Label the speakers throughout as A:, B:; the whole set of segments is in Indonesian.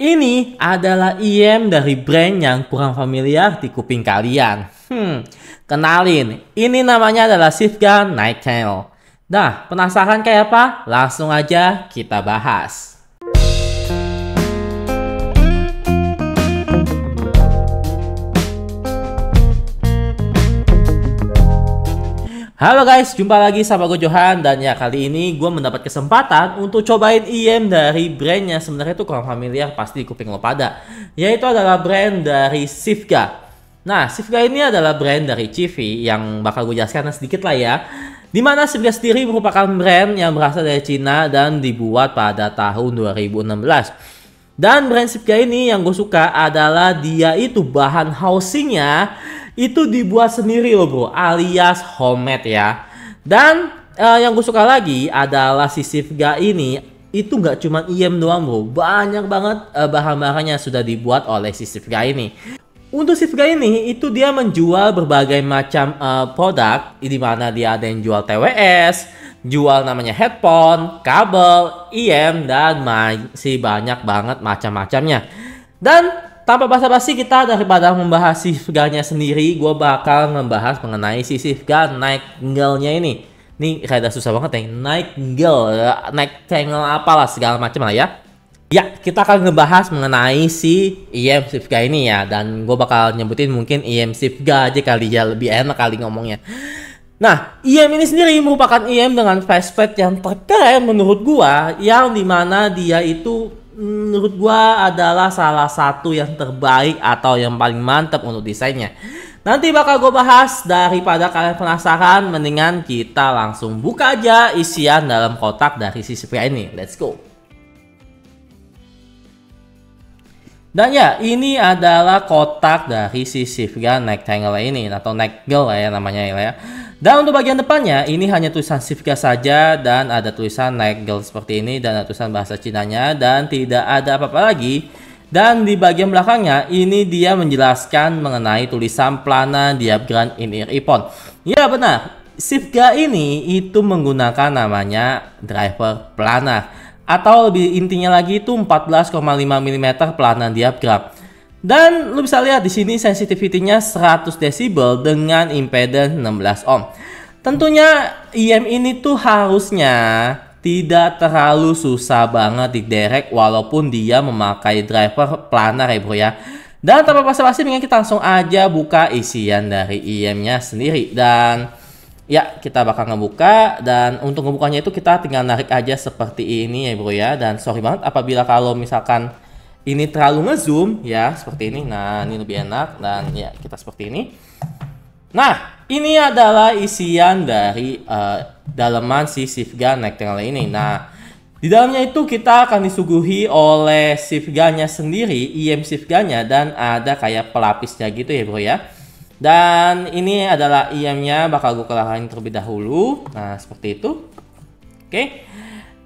A: Ini adalah IM dari brand yang kurang familiar di kuping kalian. Hmm, kenalin, ini namanya adalah Sifgan Night Channel. Nah, penasaran kayak apa? Langsung aja kita bahas. Halo guys, jumpa lagi sama gue Johan dan ya kali ini gue mendapat kesempatan untuk cobain IM e dari brandnya sebenarnya itu kurang familiar pasti di kuping lo pada yaitu adalah brand dari Sivka. Nah, Sivka ini adalah brand dari Civi yang bakal gue jelaskan sedikit lah ya. Dimana Sivka sendiri merupakan brand yang berasal dari Cina dan dibuat pada tahun 2016. Dan brand Sivka ini yang gue suka adalah dia itu bahan housingnya itu dibuat sendiri loh bro alias homemade ya dan uh, yang gue suka lagi adalah si Sivga ini itu nggak cuma IM doang bro banyak banget uh, eh, bahan-bahannya sudah dibuat oleh si Sivga ini untuk Sivga ini itu dia menjual berbagai macam uh, produk di mana dia ada yang jual TWS, jual namanya headphone, kabel, IM dan masih banyak banget macam-macamnya. Dan tanpa bahasa basi kita daripada membahas gunnya sendiri, gue bakal membahas mengenai si gun naik nya ini. Ini rada susah banget ya, naik gel, naik tangle apalah segala macam lah ya. Ya, kita akan ngebahas mengenai si IM Sifga ini ya, dan gue bakal nyebutin mungkin IM Sifga aja kali ya, lebih enak kali ngomongnya. Nah, IM ini sendiri merupakan IM dengan facepad yang terkeren menurut gua yang dimana dia itu menurut gua adalah salah satu yang terbaik atau yang paling mantap untuk desainnya. Nanti bakal gue bahas daripada kalian penasaran, mendingan kita langsung buka aja isian dalam kotak dari si Spray ini. Let's go. Dan ya, ini adalah kotak dari si Sivga Nectangle ini atau neckle lah ya namanya ya. Dan untuk bagian depannya ini hanya tulisan Sivga saja dan ada tulisan neckle seperti ini dan ada tulisan bahasa Cinanya dan tidak ada apa-apa lagi. Dan di bagian belakangnya ini dia menjelaskan mengenai tulisan plana Diagram in-ear ipon. Ya benar, Sivga ini itu menggunakan namanya driver planar atau lebih intinya lagi itu 14,5 mm pelanan diaphragm. Dan lu bisa lihat di sini sensitivitinya 100 desibel dengan impedance 16 ohm. Tentunya IM ini tuh harusnya tidak terlalu susah banget di derek walaupun dia memakai driver planar ya bro ya. Dan tanpa basa-basi mendingan kita langsung aja buka isian dari IM-nya sendiri dan Ya, kita bakal ngebuka dan untuk ngebukanya itu kita tinggal narik aja seperti ini ya bro ya. Dan sorry banget apabila kalau misalkan ini terlalu ngezoom ya seperti ini. Nah, ini lebih enak dan ya kita seperti ini. Nah, ini adalah isian dari uh, eh, dalaman si Sifga naik tinggal ini. Nah, di dalamnya itu kita akan disuguhi oleh Sifganya sendiri, IM Sifganya dan ada kayak pelapisnya gitu ya bro ya. Dan ini adalah IM-nya bakal gue kelahin terlebih dahulu. Nah, seperti itu. Oke.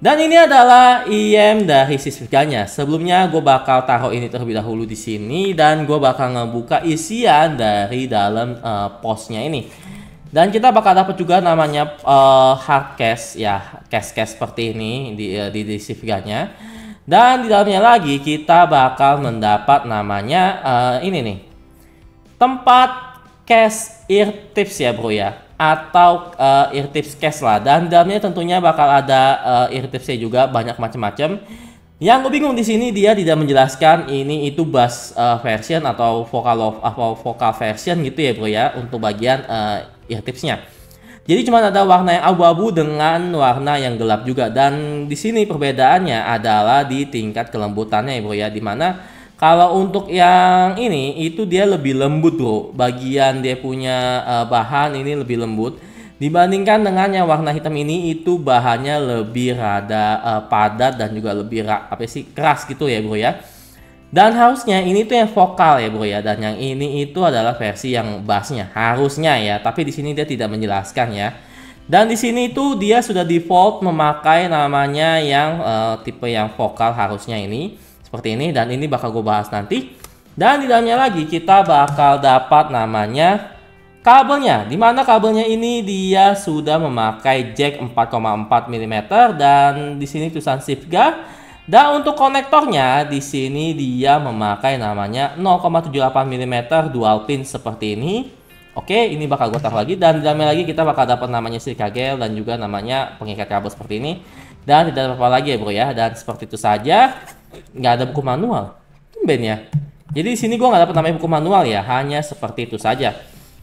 A: Dan ini adalah IM dari isi Sebelumnya gue bakal taruh ini terlebih dahulu di sini dan gue bakal ngebuka isian dari dalam uh, eh, posnya ini. Dan kita bakal dapat juga namanya uh, hard case ya, case-case seperti ini di uh, di, di Dan di dalamnya lagi kita bakal mendapat namanya uh, ini nih. Tempat cash ear tips ya bro ya atau uh, ear tips cash lah dan dalamnya tentunya bakal ada uh, ear tipsnya juga banyak macam-macam yang gue bingung di sini dia tidak menjelaskan ini itu bass uh, version atau vocal of atau vocal version gitu ya bro ya untuk bagian uh, ear tipsnya jadi cuma ada warna yang abu-abu dengan warna yang gelap juga dan di sini perbedaannya adalah di tingkat kelembutannya ya bro ya dimana kalau untuk yang ini itu dia lebih lembut bro. Bagian dia punya uh, bahan ini lebih lembut dibandingkan dengan yang warna hitam ini itu bahannya lebih rada uh, padat dan juga lebih apa sih keras gitu ya bro ya. Dan harusnya ini tuh yang vokal ya bro ya dan yang ini itu adalah versi yang bassnya harusnya ya tapi di sini dia tidak menjelaskan ya. Dan di sini itu dia sudah default memakai namanya yang uh, tipe yang vokal harusnya ini seperti ini dan ini bakal gue bahas nanti dan di dalamnya lagi kita bakal dapat namanya kabelnya dimana kabelnya ini dia sudah memakai jack 4,4 mm dan di sini tulisan safeguard dan untuk konektornya di sini dia memakai namanya 0,78 mm dual pin seperti ini. Oke, ini bakal gue taruh lagi dan di dalamnya lagi kita bakal dapat namanya si gel dan juga namanya pengikat kabel seperti ini. Dan tidak apa-apa lagi ya bro ya. Dan seperti itu saja nggak ada buku manual tumben ya jadi di sini gue nggak dapat namanya buku manual ya hanya seperti itu saja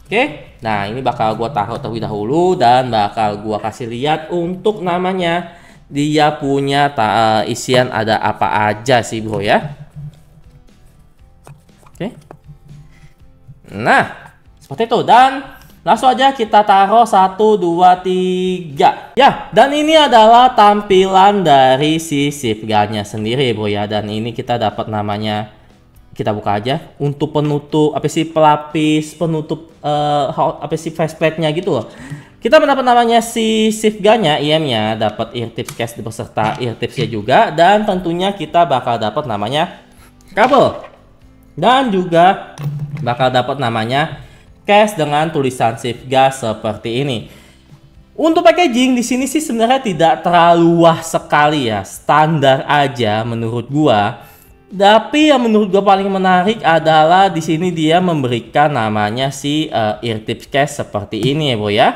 A: oke nah ini bakal gue taruh terlebih dahulu dan bakal gue kasih lihat untuk namanya dia punya ta eh, isian ada apa aja sih bro ya oke nah seperti itu dan Langsung aja kita taruh satu dua tiga Ya, dan ini adalah tampilan dari si safeguardnya sendiri bro ya. Dan ini kita dapat namanya, kita buka aja. Untuk penutup, apa sih pelapis, penutup, uh, apa sih faceplate-nya gitu loh. Kita mendapat namanya si nya IM-nya, dapat ear tips case beserta ear tips nya juga. Dan tentunya kita bakal dapat namanya kabel. Dan juga bakal dapat namanya cash dengan tulisan shift gas seperti ini. Untuk packaging di sini sih sebenarnya tidak terlalu wah sekali ya, standar aja menurut gua. Tapi yang menurut gua paling menarik adalah di sini dia memberikan namanya si uh, ear tips case seperti ini ya, Bro ya.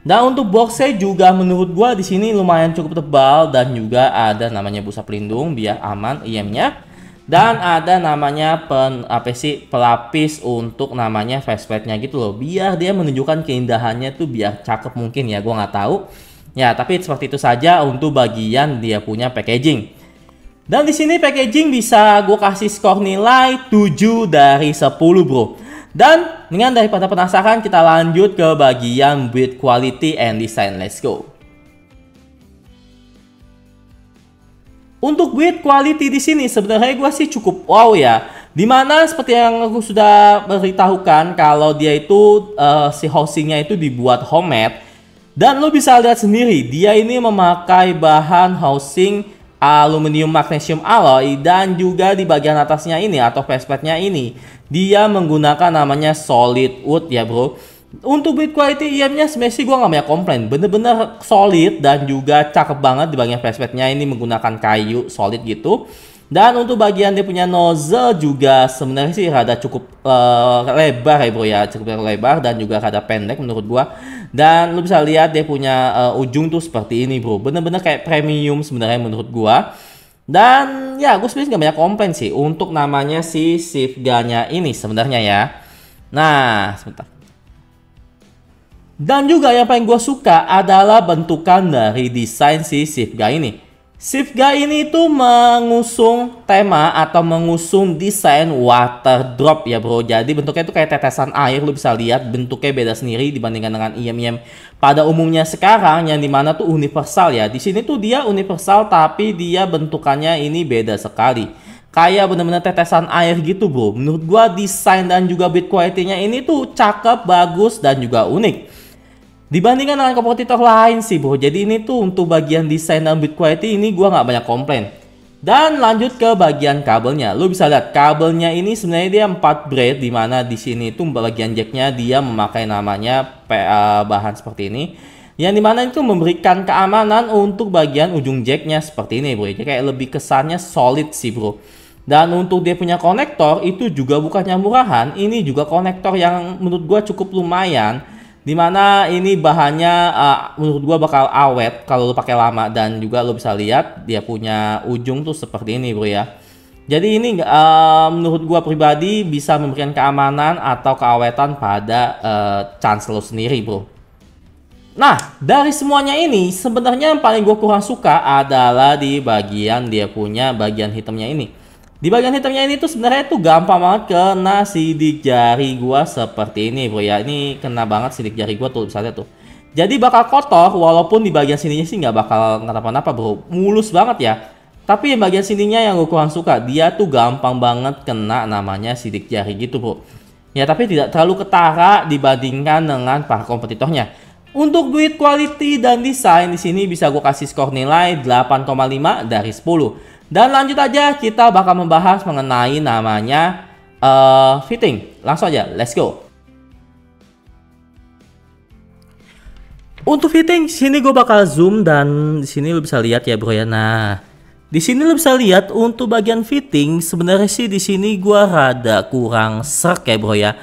A: Nah, untuk boxnya juga menurut gua di sini lumayan cukup tebal dan juga ada namanya busa pelindung biar aman IM-nya. Iya, dan ada namanya pen apa sih pelapis untuk namanya faceplate-nya gitu loh biar dia menunjukkan keindahannya tuh biar cakep mungkin ya gue nggak tahu ya tapi seperti itu saja untuk bagian dia punya packaging dan di sini packaging bisa gue kasih skor nilai 7 dari 10 bro dan dengan daripada penasaran kita lanjut ke bagian build quality and design let's go Untuk build quality di sini sebenarnya gue sih cukup wow ya. Dimana seperti yang aku sudah beritahukan kalau dia itu uh, si housingnya itu dibuat homemade dan lo bisa lihat sendiri dia ini memakai bahan housing aluminium magnesium alloy dan juga di bagian atasnya ini atau faceplate-nya ini dia menggunakan namanya solid wood ya bro. Untuk build quality IM-nya e Messi gue gak banyak komplain. Bener-bener solid dan juga cakep banget di bagian faceplate-nya ini menggunakan kayu solid gitu. Dan untuk bagian dia punya nozzle juga sebenarnya sih rada cukup uh, lebar ya bro ya, cukup lebar dan juga rada pendek menurut gua. Dan lu bisa lihat dia punya uh, ujung tuh seperti ini bro, bener-bener kayak premium sebenarnya menurut gua. Dan ya gue sebenarnya gak banyak komplain sih untuk namanya si Sifganya ini sebenarnya ya. Nah sebentar. Dan juga yang paling gue suka adalah bentukan dari desain si Sivga ini. Sivga ini tuh mengusung tema atau mengusung desain water drop ya bro. Jadi bentuknya itu kayak tetesan air lu bisa lihat bentuknya beda sendiri dibandingkan dengan IMM. pada umumnya sekarang yang dimana tuh universal ya. Di sini tuh dia universal tapi dia bentukannya ini beda sekali. Kayak bener-bener tetesan air gitu bro. Menurut gua desain dan juga bit quality-nya ini tuh cakep, bagus dan juga unik. Dibandingkan dengan kompetitor lain sih bro. Jadi ini tuh untuk bagian desain dan build quality ini gue nggak banyak komplain. Dan lanjut ke bagian kabelnya. lo bisa lihat kabelnya ini sebenarnya dia 4 braid dimana mana di sini itu bagian jacknya dia memakai namanya PA eh, bahan seperti ini. Yang dimana itu memberikan keamanan untuk bagian ujung jacknya seperti ini bro. Jadi kayak lebih kesannya solid sih bro. Dan untuk dia punya konektor itu juga bukannya murahan. Ini juga konektor yang menurut gue cukup lumayan dimana ini bahannya uh, menurut gua bakal awet kalau lu pakai lama dan juga lu bisa lihat dia punya ujung tuh seperti ini bro ya jadi ini uh, menurut gua pribadi bisa memberikan keamanan atau keawetan pada uh, chance lo sendiri bro nah dari semuanya ini sebenarnya yang paling gua kurang suka adalah di bagian dia punya bagian hitamnya ini di bagian hitamnya ini tuh sebenarnya tuh gampang banget kena sidik jari gua seperti ini bro ya. Ini kena banget sidik jari gua tuh misalnya tuh. Jadi bakal kotor walaupun di bagian sininya sih nggak bakal kenapa apa, bro. Mulus banget ya. Tapi yang bagian sininya yang gue kurang suka. Dia tuh gampang banget kena namanya sidik jari gitu bro. Ya tapi tidak terlalu ketara dibandingkan dengan para kompetitornya. Untuk duit quality dan desain di sini bisa gue kasih skor nilai 8,5 dari 10. Dan lanjut aja kita bakal membahas mengenai namanya uh, fitting. Langsung aja, let's go. Untuk fitting, sini gue bakal zoom dan di sini lo bisa lihat ya bro ya. Nah, di sini lo bisa lihat untuk bagian fitting sebenarnya sih di sini gue rada kurang serk ya bro ya.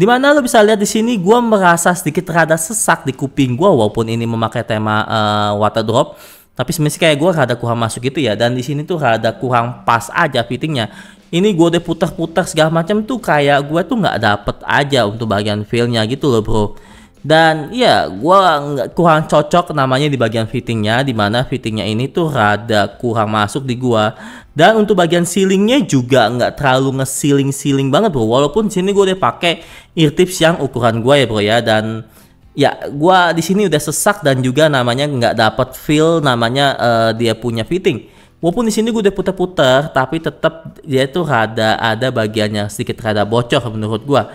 A: Dimana lo bisa lihat di sini gue merasa sedikit rada sesak di kuping gue walaupun ini memakai tema uh, water drop tapi sebenarnya kayak gue rada kurang masuk gitu ya dan di sini tuh rada kurang pas aja fittingnya ini gue udah putar-putar segala macam tuh kayak gue tuh nggak dapet aja untuk bagian feelnya gitu loh bro dan ya gue nggak kurang cocok namanya di bagian fittingnya dimana fittingnya ini tuh rada kurang masuk di gue dan untuk bagian sealingnya juga nggak terlalu nge-sealing-sealing banget bro walaupun sini gue udah pakai ear tips yang ukuran gue ya bro ya dan ya gua di sini udah sesak dan juga namanya nggak dapat feel namanya uh, dia punya fitting walaupun di sini gua udah puter-puter tapi tetap dia tuh rada ada bagiannya sedikit rada bocor menurut gua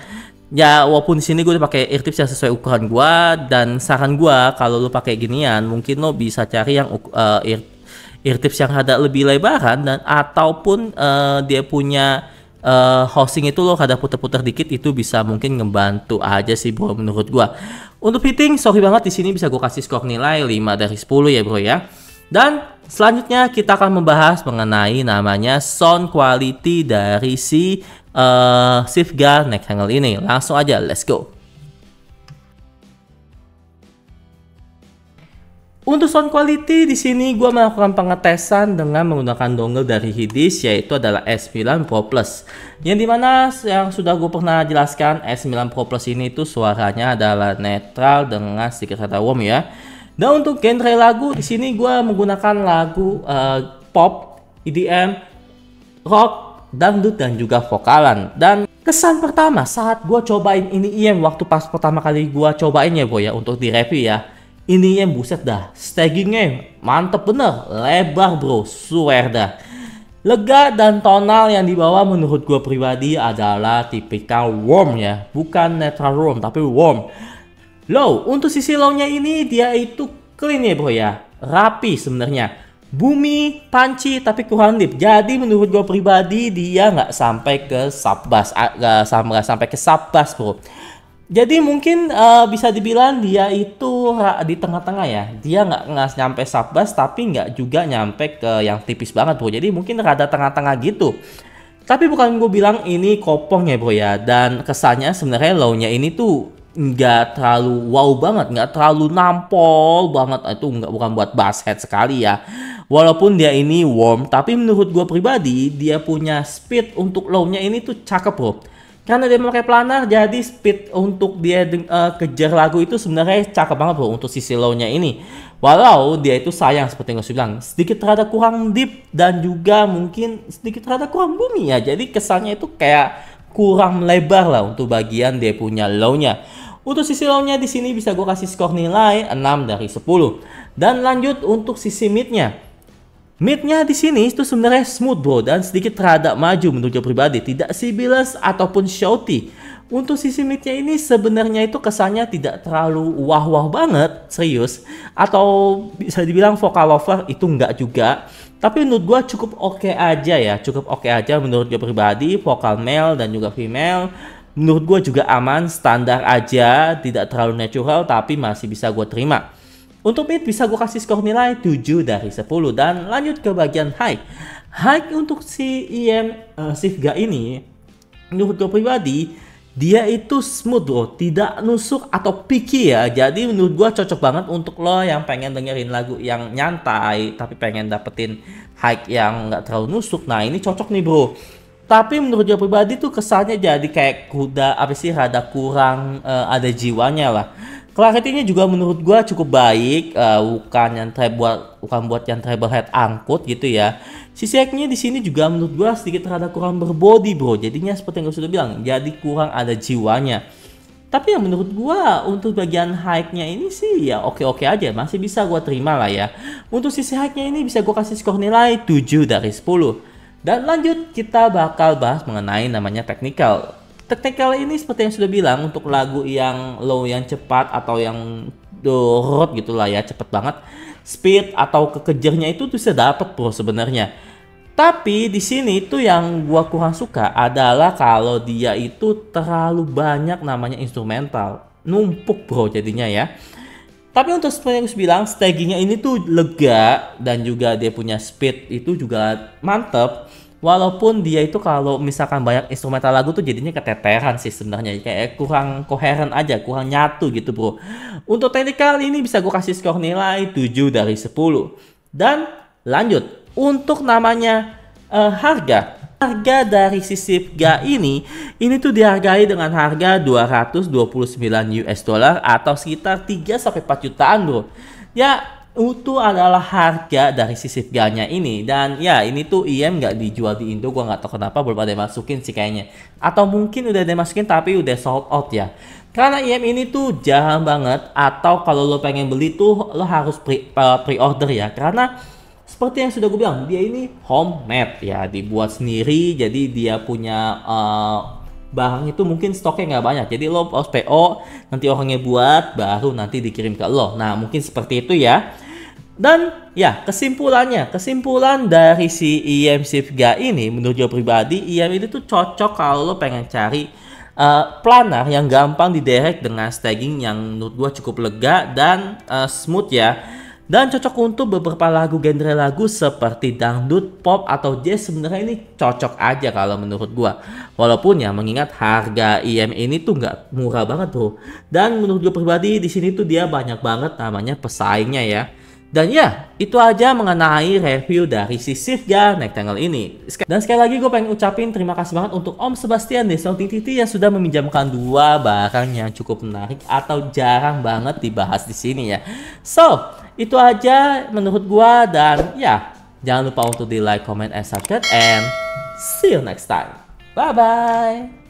A: ya walaupun di sini gua udah pakai irtips yang sesuai ukuran gua dan saran gua kalau lu pakai ginian mungkin lo bisa cari yang uh, ear, tips yang ada lebih lebaran dan ataupun uh, dia punya uh, hosting itu loh kada putar-putar dikit itu bisa mungkin ngebantu aja sih bro menurut gua. Untuk fitting sorry banget di sini bisa gua kasih skor nilai 5 dari 10 ya bro ya. Dan selanjutnya kita akan membahas mengenai namanya sound quality dari si uh, eh, Sifga Neck Angle ini. Langsung aja let's go. Untuk sound quality di sini gue melakukan pengetesan dengan menggunakan dongle dari Hidis yaitu adalah S9 Pro Plus. Yang dimana yang sudah gue pernah jelaskan S9 Pro Plus ini itu suaranya adalah netral dengan sedikit kata warm ya. Dan untuk genre lagu di sini gue menggunakan lagu uh, pop, EDM, rock, dangdut dan juga vokalan. Dan Kesan pertama saat gue cobain ini IM waktu pas pertama kali gue cobain ya boy ya untuk direview ya Ininya buset dah, staggingnya mantep bener, lebar bro, swear dah. Lega dan tonal yang dibawa menurut gue pribadi adalah tipikal warm ya, bukan netral warm tapi warm. Low, untuk sisi lownya ini dia itu clean ya bro ya, rapi sebenarnya. Bumi, panci tapi kurang deep. Jadi menurut gue pribadi dia nggak sampai ke sabas, ah, nggak sampai ke sabas bro. Jadi mungkin uh, bisa dibilang dia itu di tengah-tengah ya. Dia nggak nggak nyampe subbas tapi nggak juga nyampe ke yang tipis banget bro. Jadi mungkin rada tengah-tengah gitu. Tapi bukan gue bilang ini kopong ya bro ya. Dan kesannya sebenarnya low ini tuh nggak terlalu wow banget, nggak terlalu nampol banget. Eh, itu nggak bukan buat bass head sekali ya. Walaupun dia ini warm, tapi menurut gue pribadi dia punya speed untuk low ini tuh cakep bro karena dia memakai planar jadi speed untuk dia uh, kejar lagu itu sebenarnya cakep banget loh untuk sisi low-nya ini walau dia itu sayang seperti yang gue bilang sedikit rada kurang deep dan juga mungkin sedikit rada kurang bumi ya jadi kesannya itu kayak kurang melebar lah untuk bagian dia punya low-nya untuk sisi low-nya di sini bisa gue kasih skor nilai 6 dari 10 dan lanjut untuk sisi mid-nya Midnya di sini itu sebenarnya smooth bro dan sedikit rada maju menurut gue pribadi, tidak sibilas ataupun shouty. Untuk sisi midnya ini sebenarnya itu kesannya tidak terlalu wah-wah banget, serius. Atau bisa dibilang vokal lover itu enggak juga. Tapi menurut gue cukup oke okay aja ya, cukup oke okay aja menurut gue pribadi, vokal male dan juga female. Menurut gue juga aman, standar aja, tidak terlalu natural tapi masih bisa gue terima. Untuk mid bisa gue kasih skor nilai 7 dari 10 dan lanjut ke bagian high. High untuk si IM uh, eh, Sifga ini menurut gue pribadi dia itu smooth bro, tidak nusuk atau picky ya. Jadi menurut gue cocok banget untuk lo yang pengen dengerin lagu yang nyantai tapi pengen dapetin high yang nggak terlalu nusuk. Nah ini cocok nih bro. Tapi menurut gue pribadi tuh kesannya jadi kayak kuda apa sih rada kurang uh, ada jiwanya lah Clarity-nya juga menurut gua cukup baik, uh, bukan yang buat bukan buat yang treble head angkut gitu ya. Sisi hack-nya di sini juga menurut gua sedikit terhadap kurang berbody bro, jadinya seperti yang gue sudah bilang, jadi kurang ada jiwanya. Tapi yang menurut gua untuk bagian hike-nya ini sih ya oke-oke aja, masih bisa gua terima lah ya. Untuk sisi hike-nya ini bisa gua kasih skor nilai 7 dari 10. Dan lanjut kita bakal bahas mengenai namanya technical. Technical ini seperti yang sudah bilang untuk lagu yang low yang cepat atau yang dorot gitulah ya cepet banget speed atau kekejarnya itu tuh bisa dapat bro sebenarnya. Tapi di sini itu yang gua kurang suka adalah kalau dia itu terlalu banyak namanya instrumental. Numpuk bro jadinya ya. Tapi untuk seperti yang bilang, staggingnya ini tuh lega dan juga dia punya speed itu juga mantep walaupun dia itu kalau misalkan banyak instrumental lagu tuh jadinya keteteran sih sebenarnya kayak kurang koheren aja kurang nyatu gitu bro untuk teknikal ini bisa gue kasih skor nilai 7 dari 10 dan lanjut untuk namanya uh, harga harga dari sisi ga ini ini tuh dihargai dengan harga 229 US dollar atau sekitar 3 sampai 4 jutaan bro ya itu adalah harga dari si Sivgalnya ini dan ya ini tuh IM nggak dijual di Indo gua nggak tahu kenapa belum ada yang masukin sih kayaknya atau mungkin udah ada yang masukin tapi udah sold out ya karena IM ini tuh jarang banget atau kalau lo pengen beli tuh lo harus pre, eh, pre order ya karena seperti yang sudah gue bilang dia ini homemade ya dibuat sendiri jadi dia punya uh, eh, barang itu mungkin stoknya nggak banyak jadi lo harus PO nanti orangnya buat baru nanti dikirim ke lo nah mungkin seperti itu ya dan ya kesimpulannya, kesimpulan dari si IM e Sivga ini menurut gue pribadi, IM e ini tuh cocok kalau lo pengen cari uh, planar yang gampang diderek dengan staging yang menurut gue cukup lega dan uh, smooth ya. Dan cocok untuk beberapa lagu genre lagu seperti dangdut, pop atau jazz sebenarnya ini cocok aja kalau menurut gua. Walaupun ya mengingat harga IM e ini tuh nggak murah banget bro. Dan menurut gua pribadi di sini tuh dia banyak banget namanya pesaingnya ya. Dan ya, itu aja mengenai review dari si Sifga Rectangle ini. Dan sekali lagi gue pengen ucapin terima kasih banget untuk Om Sebastian di Sound Titi yang sudah meminjamkan dua barang yang cukup menarik atau jarang banget dibahas di sini ya. So, itu aja menurut gue dan ya, jangan lupa untuk di like, comment, and subscribe and see you next time. Bye-bye!